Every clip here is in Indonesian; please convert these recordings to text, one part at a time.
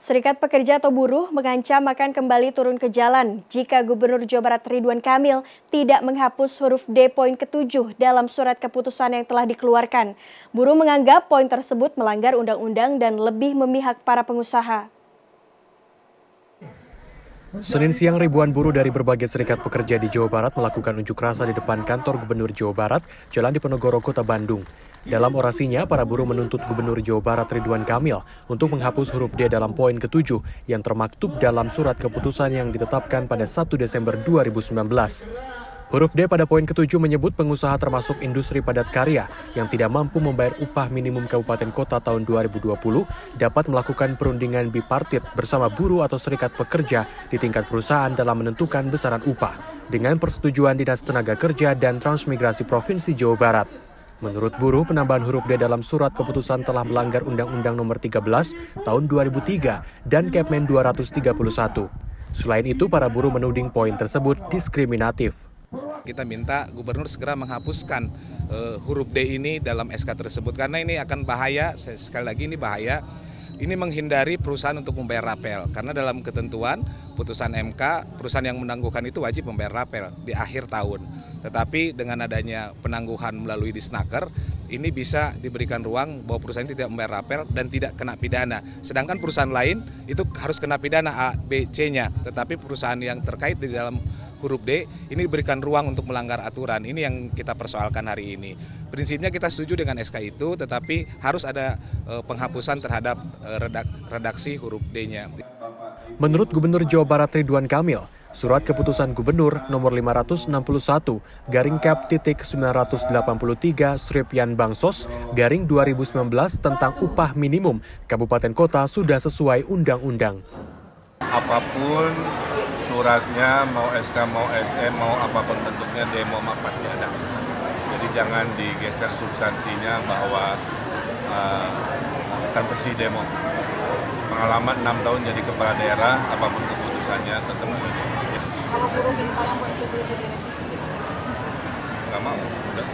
Serikat Pekerja atau buruh mengancam akan kembali turun ke jalan jika Gubernur Jawa Barat Ridwan Kamil tidak menghapus huruf D poin ketujuh dalam surat keputusan yang telah dikeluarkan. Buruh menganggap poin tersebut melanggar undang-undang dan lebih memihak para pengusaha. Senin siang ribuan buruh dari berbagai serikat pekerja di Jawa Barat melakukan unjuk rasa di depan kantor Gubernur Jawa Barat, Jalan Diponegoro, Kota Bandung. Dalam orasinya, para buruh menuntut Gubernur Jawa Barat Ridwan Kamil untuk menghapus huruf D dalam poin ketujuh yang termaktub dalam surat keputusan yang ditetapkan pada 1 Desember 2019. Huruf D pada poin ketujuh menyebut pengusaha termasuk industri padat karya yang tidak mampu membayar upah minimum kabupaten kota tahun 2020 dapat melakukan perundingan bipartit bersama buruh atau serikat pekerja di tingkat perusahaan dalam menentukan besaran upah dengan persetujuan Dinas Tenaga Kerja dan Transmigrasi Provinsi Jawa Barat. Menurut buruh, penambahan huruf D dalam surat keputusan telah melanggar Undang-Undang Nomor 13 Tahun 2003 dan Kepmen 231. Selain itu, para buruh menuding poin tersebut diskriminatif. Kita minta gubernur segera menghapuskan uh, huruf D ini dalam SK tersebut karena ini akan bahaya. Sekali lagi ini bahaya. Ini menghindari perusahaan untuk membayar rapel karena dalam ketentuan putusan MK perusahaan yang menangguhkan itu wajib membayar rapel di akhir tahun. Tetapi dengan adanya penangguhan melalui disnaker ini bisa diberikan ruang bahwa perusahaan itu tidak membayar rapel dan tidak kena pidana. Sedangkan perusahaan lain itu harus kena pidana A, B, C-nya. Tetapi perusahaan yang terkait di dalam huruf D ini diberikan ruang untuk melanggar aturan. Ini yang kita persoalkan hari ini. Prinsipnya kita setuju dengan SK itu, tetapi harus ada e, penghapusan terhadap e, redaksi huruf D-nya. Menurut Gubernur Jawa Barat Ridwan Kamil, Surat Keputusan Gubernur nomor 561 garing Kap titik 983 strip Yan Bangsos garing 2019 tentang upah minimum kabupaten kota sudah sesuai undang-undang. Apapun suratnya mau SK mau SE mau apapun bentuknya demo mak pasti ada jadi jangan digeser substansinya bahwa uh, eh, bersih demo pengalaman enam tahun jadi kepala daerah apapun keputusannya tetap kalau buruh minta yang nggak mau udah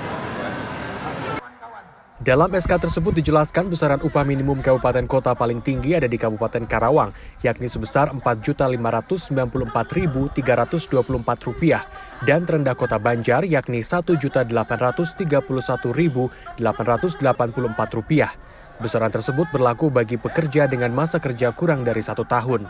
dalam SK tersebut dijelaskan besaran upah minimum kabupaten kota paling tinggi ada di Kabupaten Karawang, yakni sebesar Rp4.594.324 dan terendah kota Banjar yakni Rp1.831.884. Besaran tersebut berlaku bagi pekerja dengan masa kerja kurang dari satu tahun.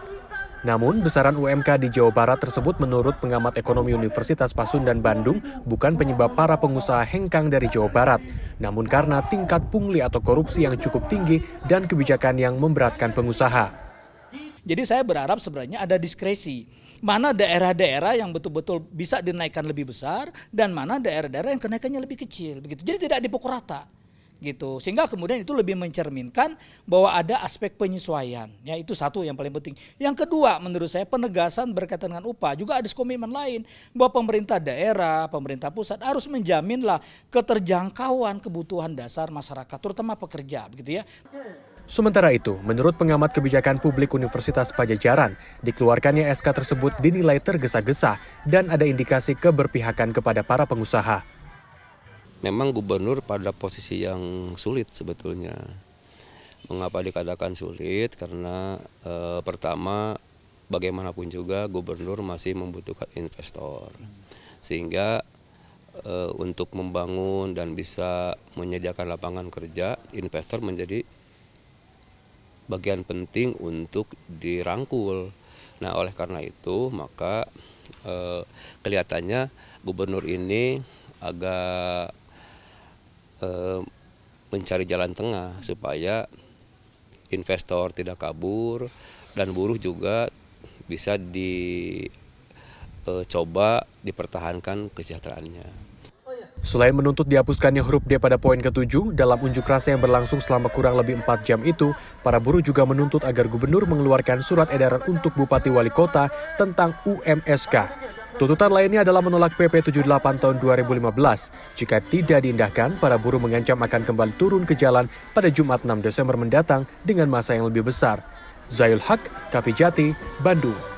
Namun, besaran UMK di Jawa Barat tersebut menurut pengamat ekonomi Universitas Pasundan Bandung bukan penyebab para pengusaha hengkang dari Jawa Barat, namun karena tingkat pungli atau korupsi yang cukup tinggi dan kebijakan yang memberatkan pengusaha. Jadi saya berharap sebenarnya ada diskresi. Mana daerah-daerah yang betul-betul bisa dinaikkan lebih besar dan mana daerah-daerah yang kenaikannya lebih kecil begitu. Jadi tidak dipukul rata gitu sehingga kemudian itu lebih mencerminkan bahwa ada aspek penyesuaian ya itu satu yang paling penting yang kedua menurut saya penegasan berkaitan dengan upah juga ada komitmen lain bahwa pemerintah daerah pemerintah pusat harus menjaminlah keterjangkauan kebutuhan dasar masyarakat terutama pekerja begitu ya Sementara itu, menurut pengamat kebijakan publik Universitas Pajajaran, dikeluarkannya SK tersebut dinilai tergesa-gesa dan ada indikasi keberpihakan kepada para pengusaha memang gubernur pada posisi yang sulit sebetulnya. Mengapa dikatakan sulit? Karena e, pertama bagaimanapun juga gubernur masih membutuhkan investor. Sehingga e, untuk membangun dan bisa menyediakan lapangan kerja, investor menjadi bagian penting untuk dirangkul. Nah, oleh karena itu, maka e, kelihatannya gubernur ini agak Eh, mencari jalan tengah supaya investor tidak kabur dan buruh juga bisa dicoba eh, dipertahankan kesejahteraannya. Selain menuntut dihapuskannya huruf D pada poin ketujuh, dalam unjuk rasa yang berlangsung selama kurang lebih 4 jam itu, para buruh juga menuntut agar gubernur mengeluarkan surat edaran untuk bupati wali kota tentang UMSK. Tuntutan lainnya adalah menolak PP 78 tahun 2015. Jika tidak diindahkan, para buruh mengancam akan kembali turun ke jalan pada Jumat 6 Desember mendatang dengan masa yang lebih besar. Zayul Haq, Kavijati, Bandung.